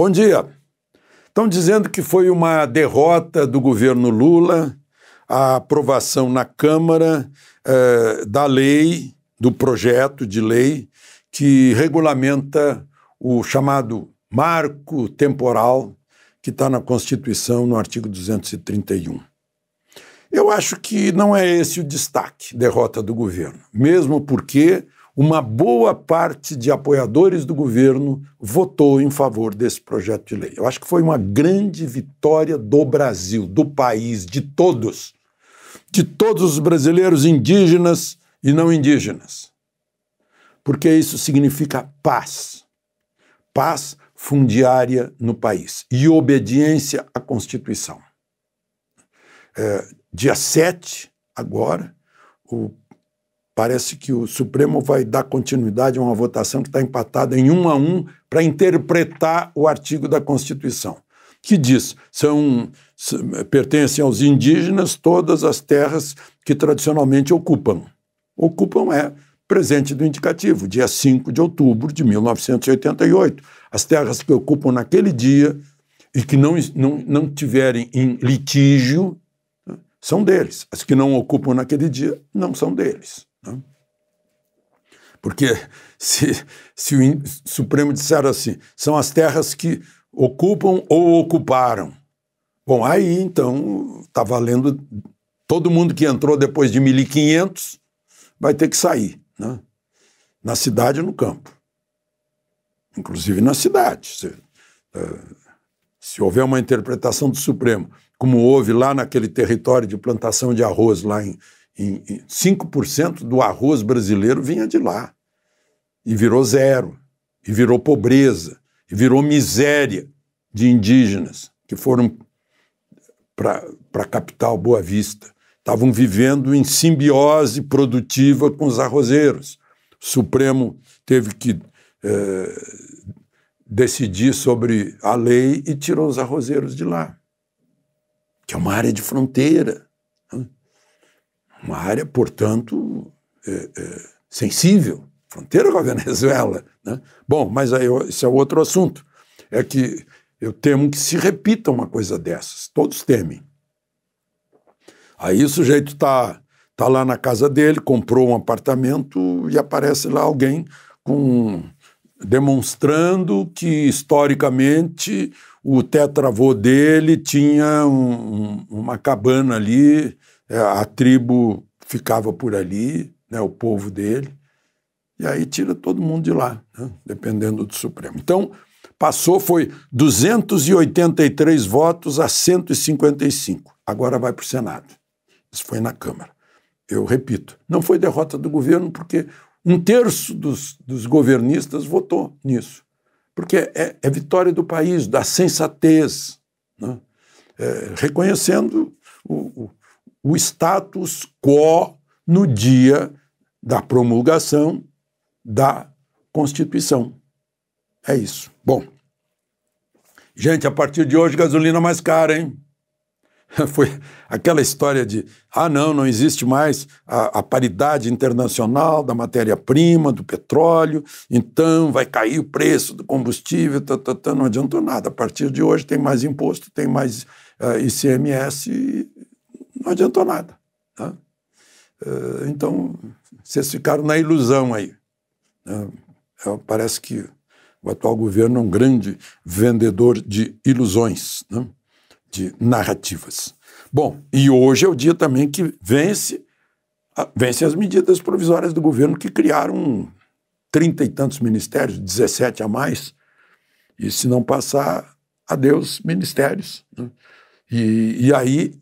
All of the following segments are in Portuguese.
Bom dia. Estão dizendo que foi uma derrota do governo Lula a aprovação na Câmara eh, da lei, do projeto de lei que regulamenta o chamado marco temporal que está na Constituição, no artigo 231. Eu acho que não é esse o destaque, derrota do governo, mesmo porque uma boa parte de apoiadores do governo votou em favor desse projeto de lei. Eu acho que foi uma grande vitória do Brasil, do país, de todos. De todos os brasileiros indígenas e não indígenas. Porque isso significa paz. Paz fundiária no país e obediência à Constituição. É, dia 7, agora, o Parece que o Supremo vai dar continuidade a uma votação que está empatada em um a um para interpretar o artigo da Constituição, que diz são pertencem aos indígenas todas as terras que tradicionalmente ocupam. Ocupam é presente do indicativo, dia 5 de outubro de 1988. As terras que ocupam naquele dia e que não, não, não tiverem em litígio né, são deles. As que não ocupam naquele dia não são deles. Né? Porque se, se o Supremo disser assim, são as terras que ocupam ou ocuparam. Bom, aí então está valendo todo mundo que entrou depois de 1500 vai ter que sair, né? na cidade e no campo. Inclusive na cidade. Se, uh, se houver uma interpretação do Supremo, como houve lá naquele território de plantação de arroz, lá em, em, 5% do arroz brasileiro vinha de lá. E virou zero, e virou pobreza, e virou miséria de indígenas que foram para a capital Boa Vista. Estavam vivendo em simbiose produtiva com os arrozeiros. O Supremo teve que eh, decidir sobre a lei e tirou os arrozeiros de lá, que é uma área de fronteira. Né? Uma área, portanto, é, é, sensível, fronteira com a Venezuela. Né? Bom, mas aí, esse é outro assunto. É que eu temo que se repita uma coisa dessas. Todos temem. Aí o sujeito está tá lá na casa dele, comprou um apartamento e aparece lá alguém com demonstrando que historicamente o tetravô dele tinha um, uma cabana ali é, a tribo ficava por ali, né, o povo dele, e aí tira todo mundo de lá, né, dependendo do Supremo. Então, passou, foi 283 votos a 155. Agora vai para o Senado. Isso foi na Câmara. Eu repito, não foi derrota do governo, porque um terço dos, dos governistas votou nisso. Porque é, é vitória do país, da sensatez, né? é, reconhecendo o, o o status quo no dia da promulgação da Constituição. É isso. Bom, gente, a partir de hoje, gasolina mais cara, hein? Foi aquela história de: ah, não, não existe mais a, a paridade internacional da matéria-prima, do petróleo, então vai cair o preço do combustível, tá, tá, tá, não adiantou nada. A partir de hoje tem mais imposto, tem mais uh, eh, ICMS, e não adiantou nada. Tá? Eh, então, vocês ficaram na ilusão aí. Né? Parece que o atual governo é um grande vendedor de ilusões, né? de narrativas. Bom, e hoje é o dia também que vence, vence as medidas provisórias do governo que criaram trinta e tantos ministérios, 17 a mais, e se não passar, adeus ministérios. Né? E, e aí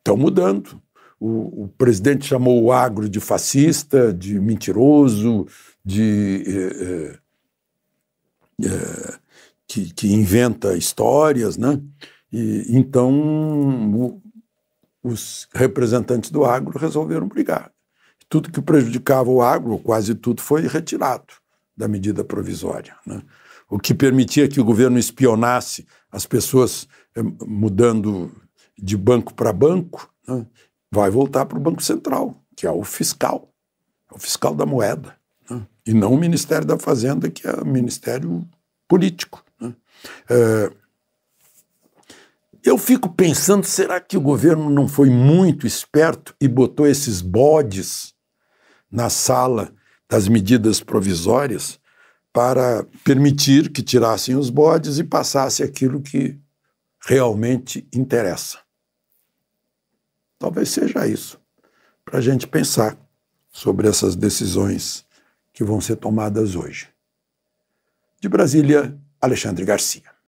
estão mudando. O, o, presidente chamou o agro de fascista, de mentiroso, de. É, é, que, que, inventa histórias, né? E, então, o, os representantes do agro resolveram brigar. Tudo que prejudicava o agro, quase tudo, foi retirado da medida provisória. Né? O que permitia que o governo espionasse as pessoas mudando de banco para banco, né, vai voltar para o Banco Central, que é o fiscal, é o fiscal da moeda, né, e não o Ministério da Fazenda, que é o Ministério Político. Né. É, eu fico pensando, será que o governo não foi muito esperto e botou esses bodes na sala das medidas provisórias para permitir que tirassem os bodes e passasse aquilo que realmente interessa? Talvez seja isso, para a gente pensar sobre essas decisões que vão ser tomadas hoje. De Brasília, Alexandre Garcia.